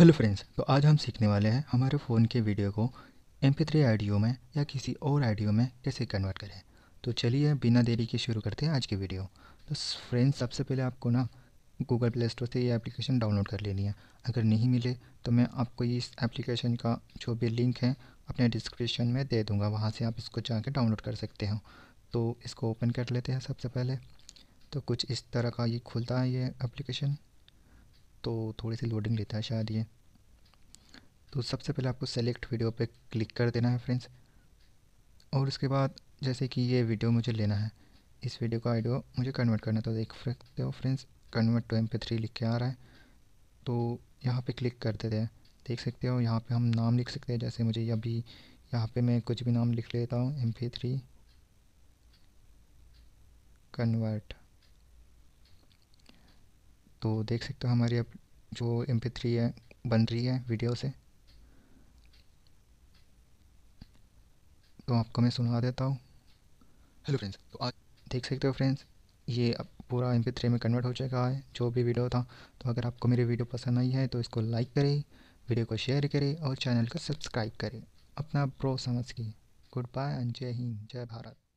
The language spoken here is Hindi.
हेलो फ्रेंड्स तो आज हम सीखने वाले हैं हमारे फ़ोन के वीडियो को एम पी थ्री ऑडियो में या किसी और ऑडियो में कैसे कन्वर्ट करें तो चलिए बिना देरी के शुरू करते हैं आज की वीडियो तो फ्रेंड्स सबसे पहले आपको ना गूगल प्ले स्टोर से ये एप्लीकेशन डाउनलोड कर लेनी है अगर नहीं मिले तो मैं आपको इस एप्लीकेशन का जो भी लिंक है अपने डिस्क्रिप्शन में दे दूँगा वहाँ से आप इसको जाके डाउनलोड कर सकते हो तो इसको ओपन कर लेते हैं सबसे पहले तो कुछ इस तरह का ये खुलता है ये एप्लीकेशन तो थोड़ी सी लोडिंग लेता है शायद ये तो सबसे पहले आपको सेलेक्ट वीडियो पे क्लिक कर देना है फ्रेंड्स और उसके बाद जैसे कि ये वीडियो मुझे लेना है इस वीडियो का आइडियो मुझे कन्वर्ट करना तो देख सकते हो friends convert to M P three लिख के आ रहा है तो यहाँ पे क्लिक कर देते हैं देख सकते हो यहाँ पे हम नाम लिख सकते हैं जैसे मुझे अभी यहाँ पे मैं कुछ भी नाम लिख लेता हूँ एम पी थ्री कन्वर्ट तो देख सकते हो हमारी अब जो एम थ्री है बन रही है वीडियो से तो आपको मैं सुना देता हूँ हेलो फ्रेंड्स तो आज देख सकते हो फ्रेंड्स ये अब पूरा एम थ्री में कन्वर्ट हो चुका है जो भी वीडियो था तो अगर आपको मेरी वीडियो पसंद आई है तो इसको लाइक करें वीडियो को शेयर करें और चैनल को सब्सक्राइब करें अपना प्रो समझ के गुड बाय एंड जय हिंद जय भारत